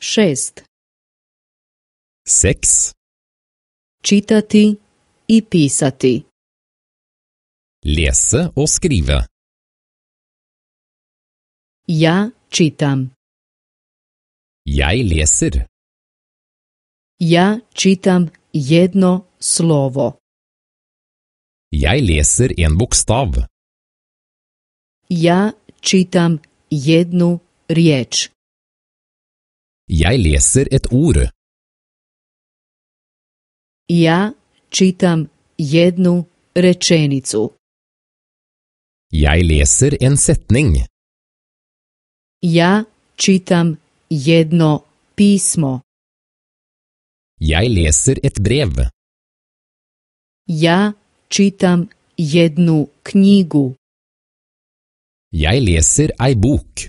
šest. Seks. Čitati i pisati. Lese og skrive. Ja čitam. i leser. Ja čitam jedno slovo. Jeg leser en bokstav. Ja čitam jednu riječ. Jeg leser et ord. Ja čitam jednu rečenicu. Jeg leser en setning. Ja čitam jedno pismo. Jeg leser et brev. Ja čitam jednu knjigu. Jeg leser ei bok.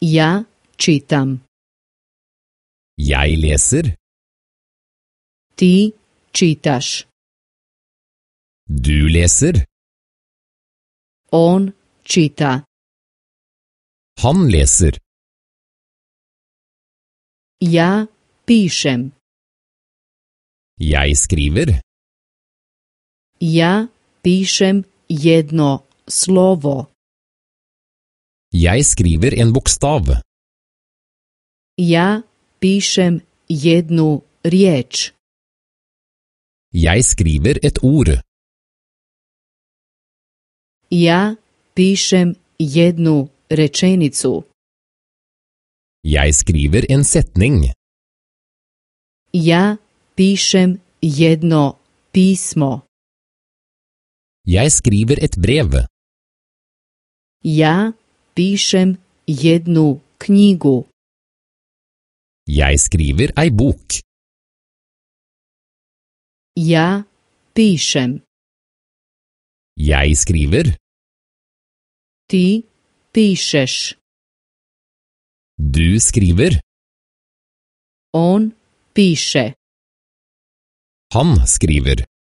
Ja čitam. i leser. Ti čitaš. Du leser. On čita. Han leser. Ja pišem. Ja skriver. Ja pišem jedno slovo. Jeg skriver en bokstav. Ja pišem jednu riječ. Jeg skriver et ord. Ja pišem jednu rečenicu. Jeg skriver en setning. Ja pišem jedno pismo. Jeg skriver et brev. Ja pišem jednu knigu. Jeg skriver ei bok. Ja pišem. Jeg skriver. Ti pišeš. Du skriver. On piše. Han skriver.